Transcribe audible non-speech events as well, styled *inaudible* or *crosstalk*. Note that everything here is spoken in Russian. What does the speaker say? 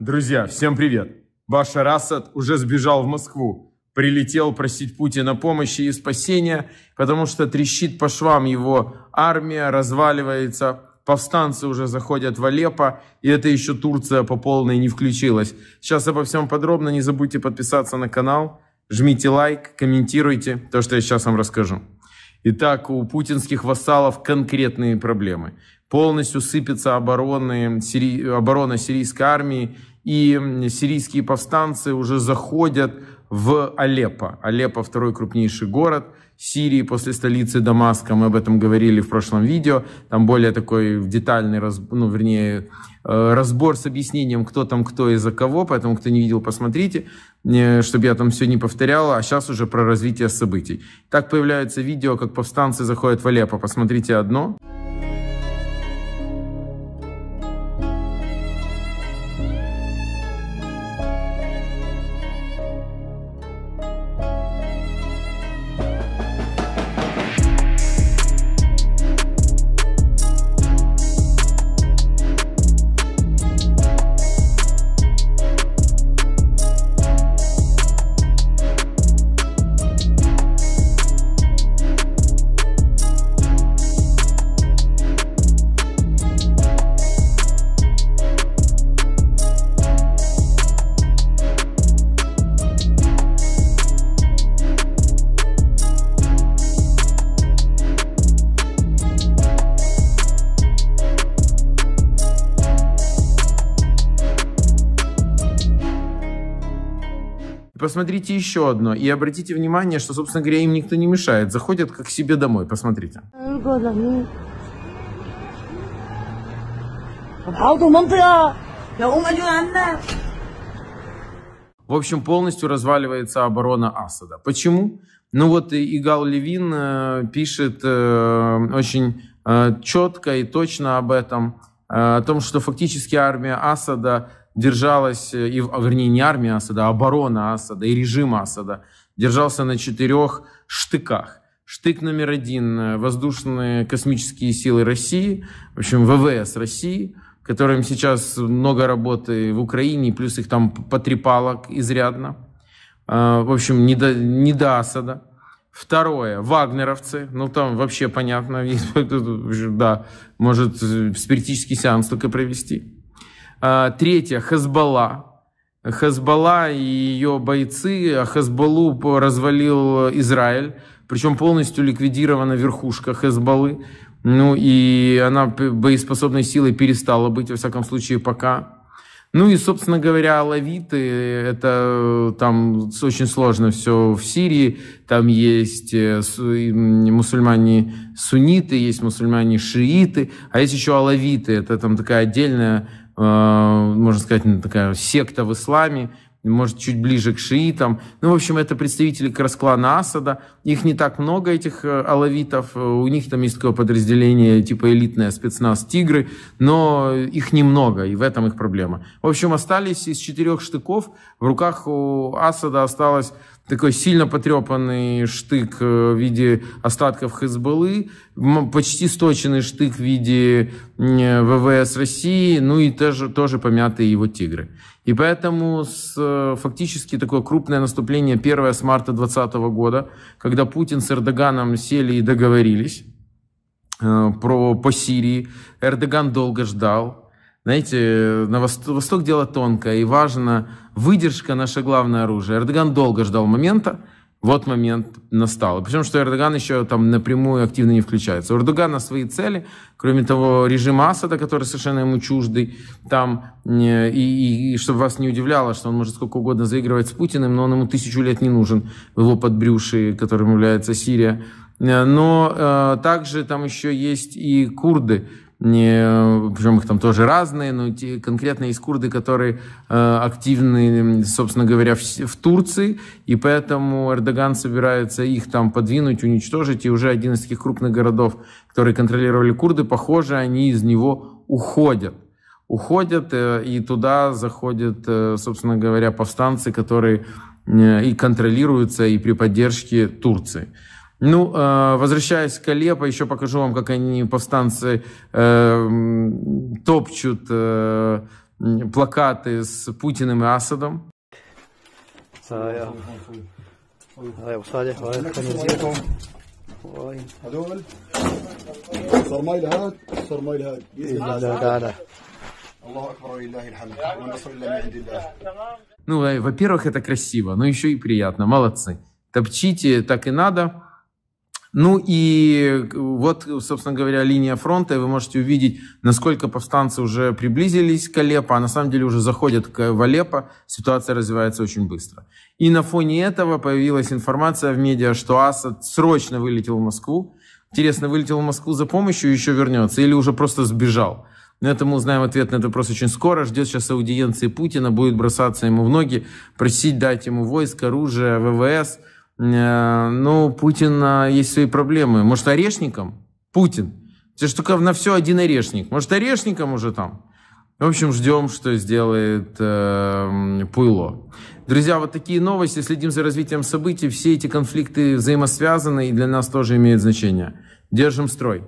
Друзья, всем привет! Башар Расад уже сбежал в Москву. Прилетел просить Путина помощи и спасения, потому что трещит по швам его армия, разваливается, повстанцы уже заходят в Алеппо, и это еще Турция по полной не включилась. Сейчас обо всем подробно, не забудьте подписаться на канал, жмите лайк, комментируйте то, что я сейчас вам расскажу. Итак, у путинских вассалов конкретные проблемы полностью сыпется обороны, сири, оборона сирийской армии, и сирийские повстанцы уже заходят в Алеппо. Алеппо – второй крупнейший город Сирии после столицы Дамаска. Мы об этом говорили в прошлом видео. Там более такой детальный, раз, ну, вернее, э, разбор с объяснением, кто там кто и за кого. Поэтому, кто не видел, посмотрите, э, чтобы я там все не повторял. А сейчас уже про развитие событий. Так появляются видео, как повстанцы заходят в Алеппо. Посмотрите одно. Посмотрите одно. Посмотрите еще одно. И обратите внимание, что, собственно говоря, им никто не мешает. Заходят как себе домой. Посмотрите. В общем, полностью разваливается оборона Асада. Почему? Ну вот Игал Левин э, пишет э, очень э, четко и точно об этом, о том, что фактически армия Асада держалась, э, и, а, вернее, не армия Асада, а оборона Асада и режим Асада держался на четырех штыках. Штык номер один э, – воздушные космические силы России, в общем, ВВС России, которым сейчас много работы в Украине, плюс их там потрепало изрядно. А, в общем, не до, не до Асада. Второе, вагнеровцы, ну там вообще понятно, *laughs* да, может э, спиритический сеанс только провести. А, третье – Хезбалла. Хезбалла и ее бойцы, Хезбалу развалил Израиль, причем полностью ликвидирована верхушка Хезбаллы. Ну и она боеспособной силой перестала быть, во всяком случае, пока. Ну и, собственно говоря, лавиты, это э, там очень сложно все в Сирии. Там есть э, мусульмане сунниты, есть мусульмане шииты, а есть еще алавиты. Это там такая отдельная Э, можно сказать, ну, такая секта в исламе, может, чуть ближе к шиитам. Ну, в общем, это представители расклана Асада. Их не так много, этих э, алавитов. Э, у них там есть такое подразделение, типа элитное спецназ «Тигры», но их немного, и в этом их проблема. В общем, остались из четырех штыков. В руках у Асада осталось такой сильно потрепанный штык э, в виде остатков Хизбаллы, почти сточенный штык в виде ВВС России, ну и тоже, тоже помятые его тигры. И поэтому с, э, фактически такое крупное наступление 1 с марта 2020 года, когда Путин с Эрдоганом сели и договорились э, про, по Сирии. Эрдоган долго ждал, знаете, на восток, восток дело тонкое, и важно, выдержка наше главное оружие. Эрдоган долго ждал момента, вот момент настал. Причем, что Эрдоган еще там напрямую активно не включается. У Эрдогана свои цели, кроме того, режим Асада, который совершенно ему чуждый, там, и, и, и чтобы вас не удивляло, что он может сколько угодно заигрывать с Путиным, но он ему тысячу лет не нужен в его подбрюши, которым является Сирия. Э, но э, также там еще есть и курды, не, причем их там тоже разные, но те, конкретно есть курды, которые э, активны, собственно говоря, в, в Турции, и поэтому Эрдоган собирается их там подвинуть, уничтожить, и уже один из таких крупных городов, которые контролировали курды, похоже, они из него уходят уходят, э, и туда заходят, э, собственно говоря, повстанцы, которые э, и контролируются и при поддержке Турции. Ну, э, возвращаясь к Алеппо, еще покажу вам, как они, повстанцы, э, топчут э, плакаты с Путиным и Асадом. هذول صرمايل هاد صرمايل هاد لا لا لا الله اكبر ولله الحمد والنصر الا من عند الله Ну, во-первых, это красиво, но еще и приятно. Молодцы. Топчите, так и надо. Ну и э, вот, собственно говоря, линия фронта, и вы можете увидеть, насколько повстанцы уже приблизились к Алеппо, а на самом деле уже заходят к, в Алеппо, ситуация развивается очень быстро. И на фоне этого появилась информация в медиа, что Асад срочно вылетел в Москву. Интересно, вылетел в Москву за помощью и еще вернется, или уже просто сбежал? Но это мы узнаем ответ на этот вопрос очень скоро. Ждет сейчас аудиенции Путина, будет бросаться ему в ноги, просить дать ему войск, оружие, ВВС – Э, ну, Путин а, есть свои проблемы. Может, орешником? Путин. Это же только на все один орешник. Может, орешником уже там? В общем, ждем, что сделает э, Пуйло. Друзья, вот такие новости. Следим за развитием событий. Все эти конфликты взаимосвязаны и для нас тоже имеют значение. Держим строй.